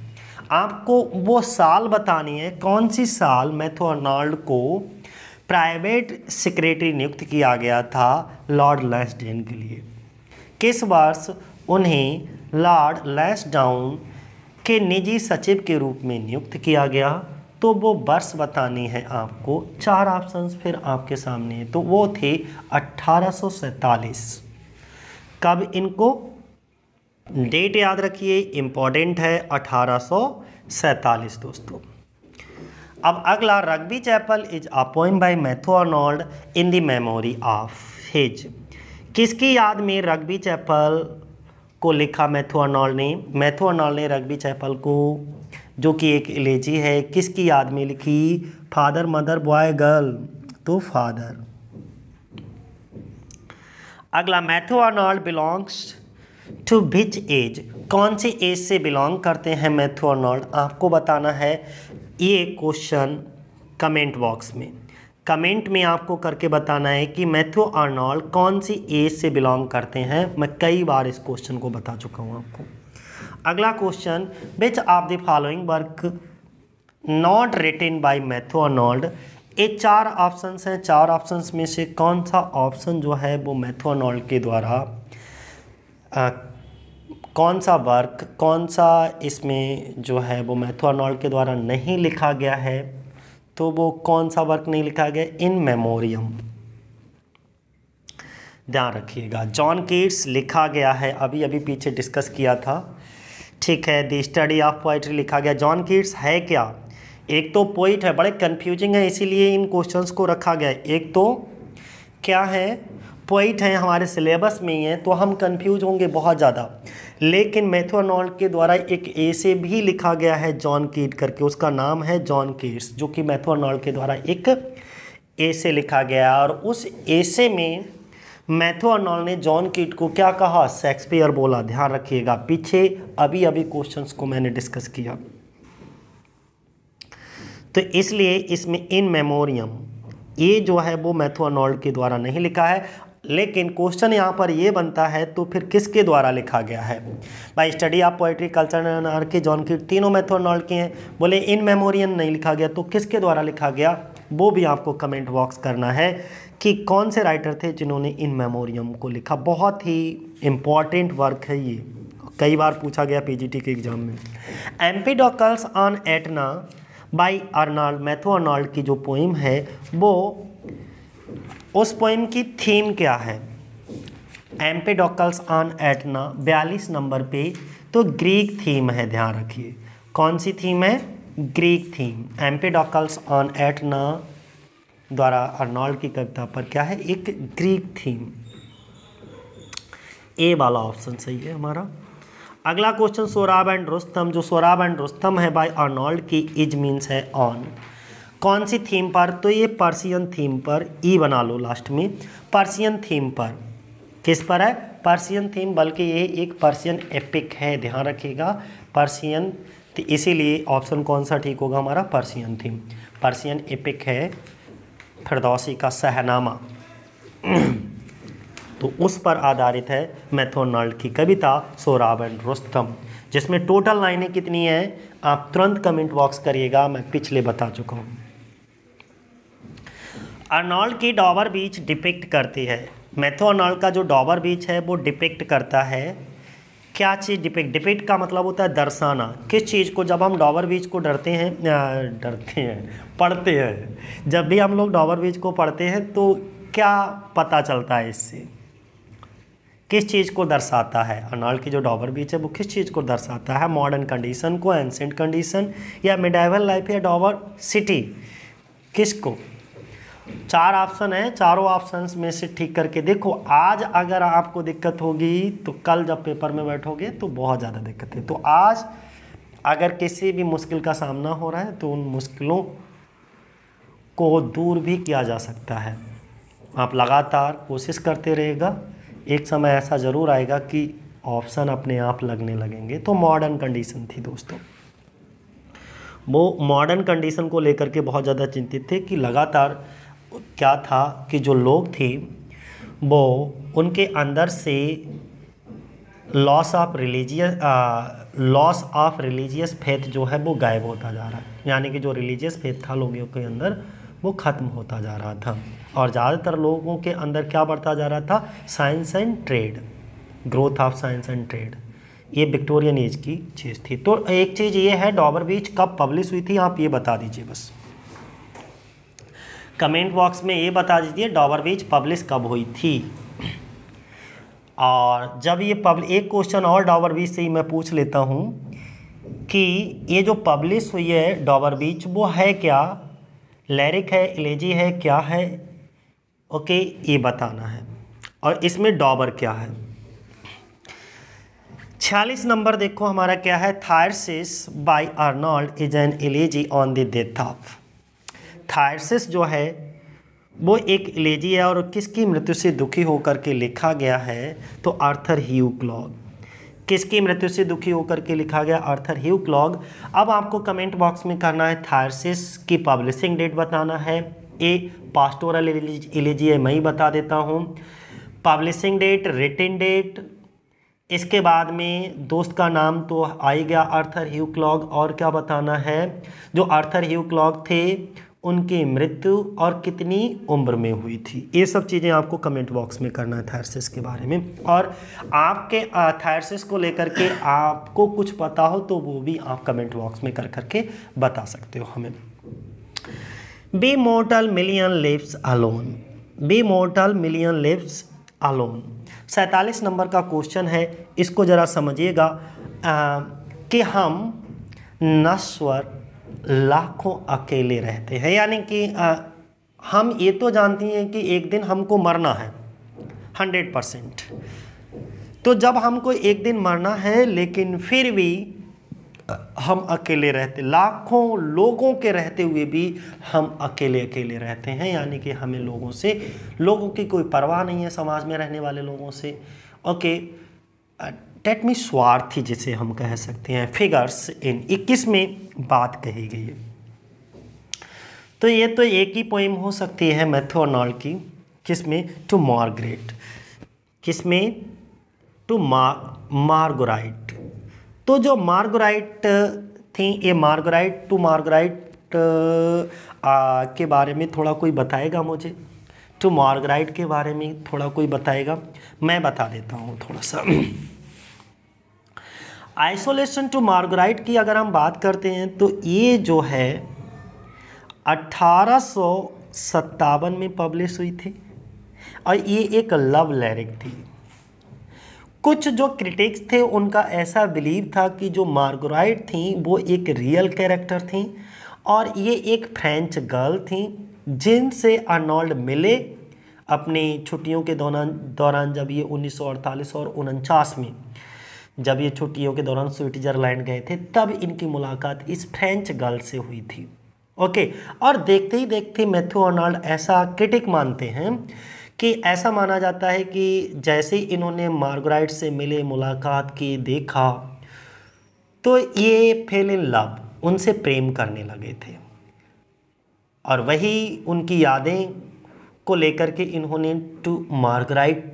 आपको वो साल बतानी है कौन सी साल अर्नाल्ड को प्राइवेट सेक्रेटरी नियुक्त किया गया था लॉर्ड डेन के लिए किस वर्ष उन्हें लॉर्ड डाउन के निजी सचिव के रूप में नियुक्त किया गया तो वो वर्ष बतानी है आपको चार ऑप्शन फिर आपके सामने है तो वो थे अट्ठारह कब इनको डेट याद रखिए इम्पॉर्टेंट है अठारह दोस्तों अब अगला Rugby Chapel is by by Arnold in the memory of his किसकी याद में रग्बी चैपल को लिखा अर्नोल्ड ने अर्नोल्ड ने रग्बी चैपल को जो कि एक एलेजी है किसकी याद में लिखी फादर मदर बॉय गर्ल तो फादर अगला Matthew Arnold belongs to which age कौन सी एज से बिलोंग करते हैं मैथ्यू अर्नॉल्ड आपको बताना है ये क्वेश्चन कमेंट बॉक्स में कमेंट में आपको करके बताना है कि मैथ्यू आर्नॉल्ड कौन सी एज से बिलोंग करते हैं मैं कई बार इस क्वेश्चन को बता चुका हूँ आपको अगला question which of the following work not written by Arnold ये चार ऑप्शंस हैं चार ऑप्शंस में से कौन सा ऑप्शन जो है वो अनोल्ड के द्वारा आ, कौन सा वर्क कौन सा इसमें जो है वो अनोल्ड के द्वारा नहीं लिखा गया है तो वो कौन सा वर्क नहीं लिखा गया इन मेमोरियम ध्यान रखिएगा जॉन केट्स लिखा गया है अभी अभी पीछे डिस्कस किया था ठीक है द स्टडी ऑफ पोइट्री लिखा गया जॉन कीट्स है क्या एक तो पोइट है बड़े कंफ्यूजिंग है इसीलिए इन क्वेश्चंस को रखा गया एक तो क्या है पोइट है हमारे सिलेबस में ही हैं तो हम कंफ्यूज होंगे बहुत ज़्यादा लेकिन मैथुअनॉल के द्वारा एक ऐसे भी लिखा गया है जॉन कीट करके उसका नाम है जॉन कीट्स जो कि मैथुअनॉल के द्वारा एक ऐसे लिखा गया और उस ऐसे में मैथो अर्नॉल ने जॉन किट को क्या कहा शेक्सपियर बोला ध्यान रखिएगा पीछे अभी अभी क्वेश्चंस को मैंने डिस्कस किया तो इसलिए इसमें इन मेमोरियम ये जो है वो मैथो अर्नॉल्ड के द्वारा नहीं लिखा है लेकिन क्वेश्चन यहाँ पर ये बनता है तो फिर किसके द्वारा लिखा गया है by study of poetry culture and आर के जॉन की तीनों मैथोनॉल के हैं बोले इन मेमोरियन नहीं लिखा गया तो किसके द्वारा लिखा गया वो भी आपको कमेंट बॉक्स करना है कि कौन से राइटर थे जिन्होंने इन मेमोरियम को लिखा बहुत ही इम्पॉर्टेंट वर्क है ये कई बार पूछा गया पीजीटी के एग्ज़ाम में Empedocles on Etna by Arnold Matthew Arnold की जो पोइम है वो उस पोइम की थीम क्या है एम्पीडोकल्स ऑन एटना बयालीस नंबर पे तो ग्रीक थीम है ध्यान रखिए कौन सी थीम है Greek theme Empedocles on Etna द्वारा अर्नॉल्ड की कविता पर क्या है एक ग्रीक थीम ए वाला ऑप्शन सही है हमारा अगला क्वेश्चन सोराब एंड रुस्तम जो सोराब एंड रुस्तम है बाय अर्नॉल्ड की इज मीन्स है ऑन कौन सी थीम पर तो ये पर्सियन थीम पर ई e बना लो लास्ट में पर्सियन थीम पर किस पर है पर्सियन थीम बल्कि ये एक पर्सियन एपिक है ध्यान रखिएगा पर्सियन तो इसीलिए ऑप्शन कौन सा ठीक होगा हमारा पर्सियन थीम पर्सियन एपिक है फिरदौसी का सहनामा <clears throat> तो उस पर आधारित है मैथोनाल्ड की कविता सोराब एंड रोस्तम जिसमें टोटल लाइनें कितनी हैं आप तुरंत कमेंट बॉक्स करिएगा मैं पिछले बता चुका हूँ अर्नॉल्ड की डॉबर बीच डिपिक्ट करती है मैथो का जो डॉबर बीच है वो डिपिक्ट करता है क्या चीज़ डिपेक्ट डिपेक्ट का मतलब होता है दर्शाना किस चीज़ को जब हम डॉबर बीज को डरते हैं डरते हैं पढ़ते हैं जब भी हम लोग डॉबर बीज को पढ़ते हैं तो क्या पता चलता है इससे किस चीज़ को दर्शाता है अनाल की जो डॉबर बीच है वो किस चीज़ को दर्शाता है मॉडर्न कंडीशन को एंसेंट कंडीशन या मिडाइवल लाइफ या डॉबर सिटी किसको चार ऑप्शन है चारों ऑप्शंस में से ठीक करके देखो आज अगर आपको दिक्कत होगी तो कल जब पेपर में बैठोगे तो बहुत ज़्यादा दिक्कत है तो आज अगर किसी भी मुश्किल का सामना हो रहा है तो उन मुश्किलों को दूर भी किया जा सकता है आप लगातार कोशिश करते रहेगा एक समय ऐसा ज़रूर आएगा कि ऑप्शन अपने आप लगने लगेंगे तो मॉडर्न कंडीशन थी दोस्तों वो मॉडर्न कंडीशन को लेकर के बहुत ज़्यादा चिंतित थे कि लगातार क्या था कि जो लोग थे वो उनके अंदर से loss of religious loss of religious faith जो है वो गायब होता जा रहा है यानी कि जो रिलीजियस फेथ था लोगों के अंदर वो ख़त्म होता जा रहा था और ज़्यादातर लोगों के अंदर क्या बढ़ता जा रहा था science and trade growth of science and trade ये विक्टोरियन एज की चीज़ थी तो एक चीज़ ये है डॉबर बीच कब पब्लिश हुई थी आप ये बता दीजिए बस कमेंट बॉक्स में ये बता दीजिए डॉबर बीज पब्लिश कब हुई थी और जब ये पब्लिक एक क्वेश्चन और डॉबर बीज से ही मैं पूछ लेता हूँ कि ये जो पब्लिश हुई है डॉबर बीच वो है क्या लैरिक है एलेजी है क्या है ओके ये बताना है और इसमें डॉबर क्या है छियालीस नंबर देखो हमारा क्या है Thyrsis by Arnold is an elegy on the death of Thyrsis जो है वो एक इलेजी है और किसकी मृत्यु से दुखी होकर के लिखा गया है तो आर्थर ह्यू क्लॉग किसकी मृत्यु से दुखी होकर के लिखा गया आर्थर ही क्लॉग अब आपको कमेंट बॉक्स में करना है थायरसिस की पब्लिशिंग डेट बताना है ए पास्टोरल इलेजी है मैं ही बता देता हूँ पब्लिशिंग डेट रिटर्न डेट इसके बाद में दोस्त का नाम तो आ ही गया आर्थर ह्यू क्लॉग और क्या बताना है जो आर्थर ह्यू क्लॉग थे उनकी मृत्यु और कितनी उम्र में हुई थी ये सब चीज़ें आपको कमेंट बॉक्स में करना है थायरसिस के बारे में और आपके थायरसिस को लेकर के आपको कुछ पता हो तो वो भी आप कमेंट बॉक्स में कर करके बता सकते हो हमें be mortal million lips alone be mortal million lips alone सैंतालीस नंबर का क्वेश्चन है इसको ज़रा समझिएगा कि हम नश्वर लाखों अकेले रहते हैं यानी कि हम ये तो जानती हैं कि एक दिन हमको मरना है हंड्रेड परसेंट तो जब हमको एक दिन मरना है लेकिन फिर भी हम अकेले रहते लाखों लोगों के रहते हुए भी हम अकेले अकेले रहते हैं यानी कि हमें लोगों से लोगों की कोई परवाह नहीं है समाज में रहने वाले लोगों से ओके डेट मीन स्वार्थी जिसे हम कह सकते हैं फिगर्स इन इक्कीस में बात कही गई है तो ये तो एक ही पोइम हो सकती है मैथोनॉल की किसमें टू मार्गरेट किसमें टू मार मार्गोराइट तो जो मार्गोराइट थी ये मार्गोराइट टू मार्गोराइट के बारे में थोड़ा कोई बताएगा मुझे टू मार्गराइट के बारे में थोड़ा कोई बताएगा मैं बता देता हूँ थोड़ा सा आइसोलेशन टू मार्गराइट की अगर हम बात करते हैं तो ये जो है अट्ठारह में पब्लिश हुई थी और ये एक लव लैरिक थी कुछ जो क्रिटिक्स थे उनका ऐसा बिलीव था कि जो मार्गराइट थी वो एक रियल कैरेक्टर थी और ये एक फ्रेंच गर्ल थी जिनसे अर्नोल्ड मिले अपनी छुट्टियों के दौरान दौरान जब ये उन्नीस और उनचास में जब ये छुट्टियों के दौरान स्विट्जरलैंड गए थे तब इनकी मुलाकात इस फ्रेंच गर्ल से हुई थी ओके और देखते ही देखते मैथ्यू अर्नाल्ड ऐसा क्रिटिक मानते हैं कि ऐसा माना जाता है कि जैसे ही इन्होंने मार्गराइट से मिले मुलाकात की देखा तो ये फेल इन लव उनसे प्रेम करने लगे थे और वही उनकी यादें को लेकर के इन्होंने टू मार्गराइट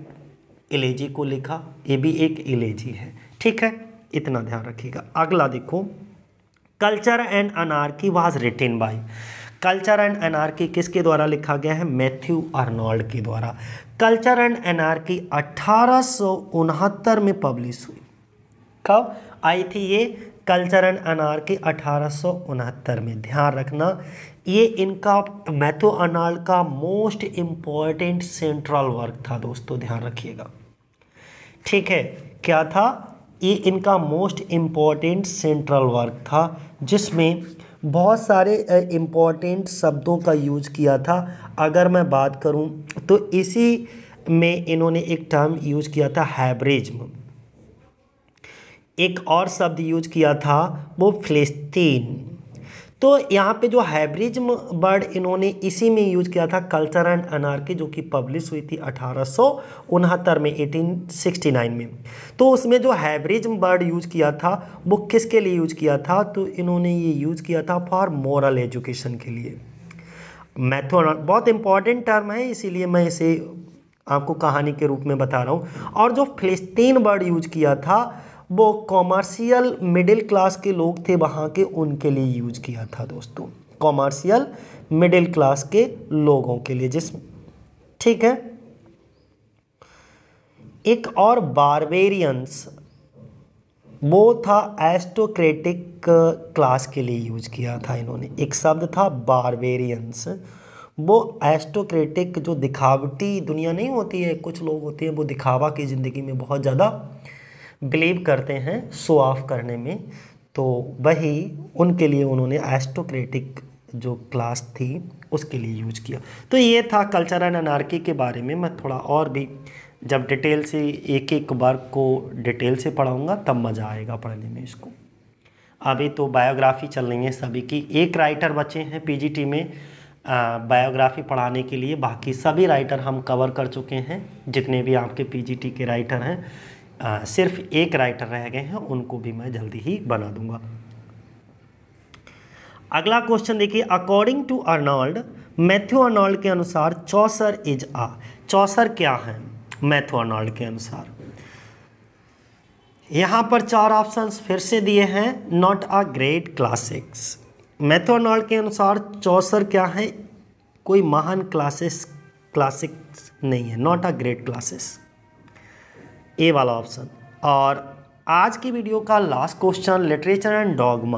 इलेजी को लिखा ये भी एक एलेजी है ठीक है इतना ध्यान रखिएगा अगला देखो culture and anarchy was written by culture and anarchy किसके द्वारा लिखा गया है मैथ्यू अर्नोल्ड के द्वारा कल्चर एंड एनार्की अठारह में पब्लिश हुई कब आई थी ये कल्चर एंड की अठारह में ध्यान रखना ये इनका मैथ्यू अर्नोल्ड का मोस्ट इम्पॉर्टेंट सेंट्रल वर्क था दोस्तों ध्यान रखिएगा ठीक है क्या था ये इनका मोस्ट इम्पॉर्टेंट सेंट्रल वर्क था जिसमें बहुत सारे इम्पॉर्टेंट शब्दों का यूज़ किया था अगर मैं बात करूं तो इसी में इन्होंने एक टर्म यूज़ किया था हैब्रिज्म एक और शब्द यूज किया था वो फिलिस्तीन तो यहाँ पे जो हैब्रिज्म वर्ड इन्होंने इसी में यूज किया था कल्चर एंड अनार्की जो कि पब्लिश हुई थी अठारह में 1869 में तो उसमें जो हैब्रिज्म वर्ड यूज किया था वो किसके लिए यूज किया था तो इन्होंने ये यूज किया था फॉर मॉरल एजुकेशन के लिए मैथोड बहुत इंपॉर्टेंट टर्म है इसीलिए मैं इसे आपको कहानी के रूप में बता रहा हूँ और जो फिलिस्तीन वर्ड यूज किया था वो कॉमर्शियल मिडिल क्लास के लोग थे वहाँ के उनके लिए यूज किया था दोस्तों कॉमर्शियल मिडिल क्लास के लोगों के लिए जिस ठीक है एक और बारबेरियंस वो था एस्टोक्रेटिक क्लास के लिए यूज किया था इन्होंने एक शब्द था बारबेरियंस वो एस्टोक्रेटिक जो दिखावटी दुनिया नहीं होती है कुछ लोग होते हैं वो दिखावा की ज़िंदगी में बहुत ज़्यादा बिलीव करते हैं शो ऑफ करने में तो वही उनके लिए उन्होंने एस्टोक्रेटिक जो क्लास थी उसके लिए यूज किया तो ये था कल्चर एंड अनार्की के बारे में मैं थोड़ा और भी जब डिटेल से एक एक वर्ग को डिटेल से पढ़ाऊँगा तब मज़ा आएगा पढ़ने में इसको अभी तो बायोग्राफी चल रही है सभी की एक राइटर बचे हैं पीजीटी में बायोग्राफी पढ़ाने के लिए बाकी सभी राइटर हम कवर कर चुके हैं जितने भी आपके पीजीटी के राइटर हैं आ, सिर्फ एक राइटर रह गए हैं उनको भी मैं जल्दी ही बना दूंगा अगला क्वेश्चन देखिए according to Arnold Matthew Arnold के अनुसार चौसर इज आ चौसर क्या है मैथ्यू अर्नॉल्ड के अनुसार यहां पर चार ऑप्शंस फिर से दिए हैं not a great classics Matthew Arnold के अनुसार चौसर क्या है कोई महान क्लासिक्स क्लासिक्स नहीं है not a great classics A वाला ऑप्शन और आज की वीडियो का last question literature and dogma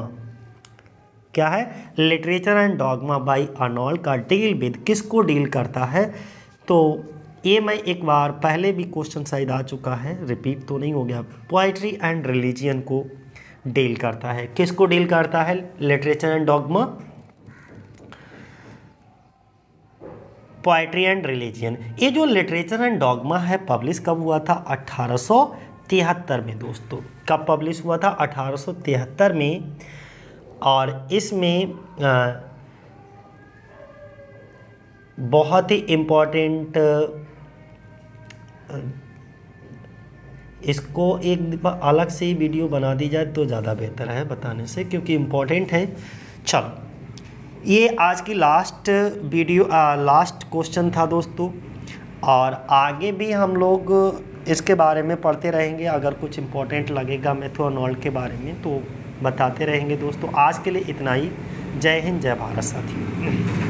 क्या है literature and dogma by Arnold का डील विद किसको डील करता है तो ये मैं एक बार पहले भी क्वेश्चन शायद आ चुका है रिपीट तो नहीं हो गया पोइट्री एंड रिलीजियन को डील करता है किसको डील करता है literature and dogma poetry and religion ये जो लिटरेचर एंड डॉगमा है पब्लिश कब हुआ था अठारह में दोस्तों कब पब्लिश हुआ था अठारह में और इसमें बहुत ही इम्पोर्टेंट इसको एक अलग से वीडियो बना दी जाए तो ज़्यादा बेहतर है बताने से क्योंकि इम्पोर्टेंट है चलो ये आज की लास्ट वीडियो आ, लास्ट क्वेश्चन था दोस्तों और आगे भी हम लोग इसके बारे में पढ़ते रहेंगे अगर कुछ इम्पोर्टेंट लगेगा मेथोनॉल्ड के बारे में तो बताते रहेंगे दोस्तों आज के लिए इतना ही जय हिंद जय भारत साथियों